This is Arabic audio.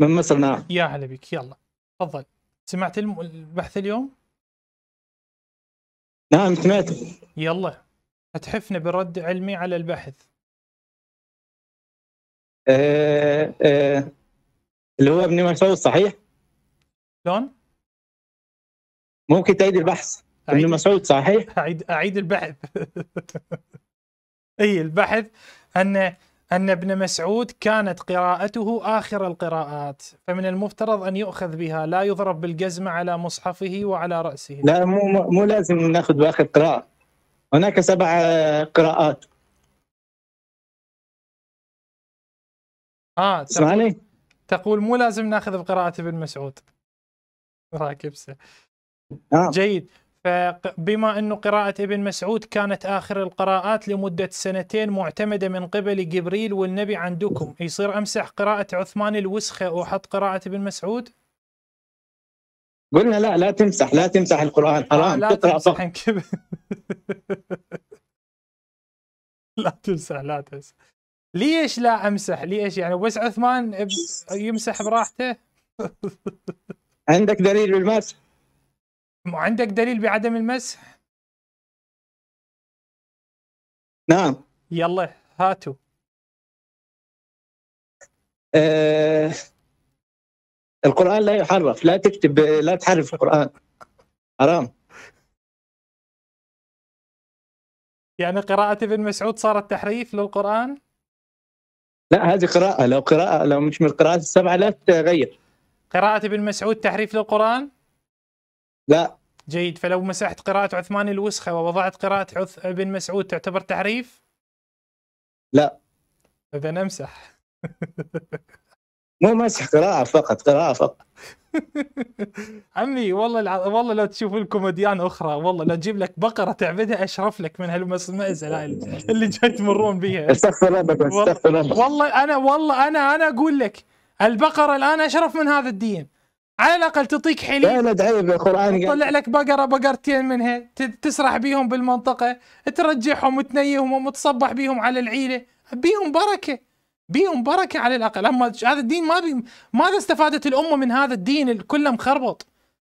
من مصر نعم يا هلا بك يلا تفضل سمعت البحث اليوم؟ نعم سمعت يلا هتحفنا برد علمي على البحث ااا آه، آه، اللي هو ابن مسعود صحيح؟ شلون؟ ممكن تعيد البحث ابن مسعود صحيح؟ أعيد أعيد البحث أي البحث أن أن ابن مسعود كانت قراءته آخر القراءات فمن المفترض أن يؤخذ بها لا يضرب بالجزمة على مصحفه وعلى رأسه لا مو, مو لازم ناخذ بآخر قراءة هناك سبع آه، قراءات آه تسمعني؟ تقول مو لازم ناخذ بقراءة ابن مسعود راكبسه آه. نعم. جيد فبما أن قراءة ابن مسعود كانت آخر القراءات لمدة سنتين معتمدة من قبل جبريل والنبي عندكم يصير أمسح قراءة عثمان الوسخة وأحط قراءة ابن مسعود قلنا لا لا تمسح لا تمسح القرآن حرام لا تقرأ تمسح لا تمسح لا تمسح ليش لا امسح؟ ليش يعني بس عثمان يمسح براحته؟ عندك دليل بالمسح عندك دليل بعدم المسح؟ نعم يلا هاتوا آه القرآن لا يحرف لا تكتب لا تحرف القرآن حرام يعني قراءة ابن مسعود صارت تحريف للقرآن؟ لا هذه قراءة لو قراءة لو مش من القراءات السبعة لا تغير قراءة ابن مسعود تحريف للقرآن؟ لا جيد فلو مسحت قراءة عثمان الوسخة ووضعت قراءة عث... ابن مسعود تعتبر تحريف؟ لا إذا أمسح مو مسح قراءة فقط قراءة فقط عمي والله الع... والله لو تشوف الكوميديان اخرى والله لو تجيب لك بقره تعبدها اشرف لك من هالمأزلة اللي جاي تمرون بيها استغفر الله استغفر والله انا والله انا انا اقول لك البقره الان اشرف من هذا الدين على الاقل تعطيك حليب لا لا القران تطلع لك بقره بقرتين منها تسرح بيهم بالمنطقه ترجعهم وتنيهم ومتصبح بيهم على العيله بيهم بركه بيهم بركه على الاقل اما هذا الدين ما بي ماذا استفادت الامه من هذا الدين كله مخربط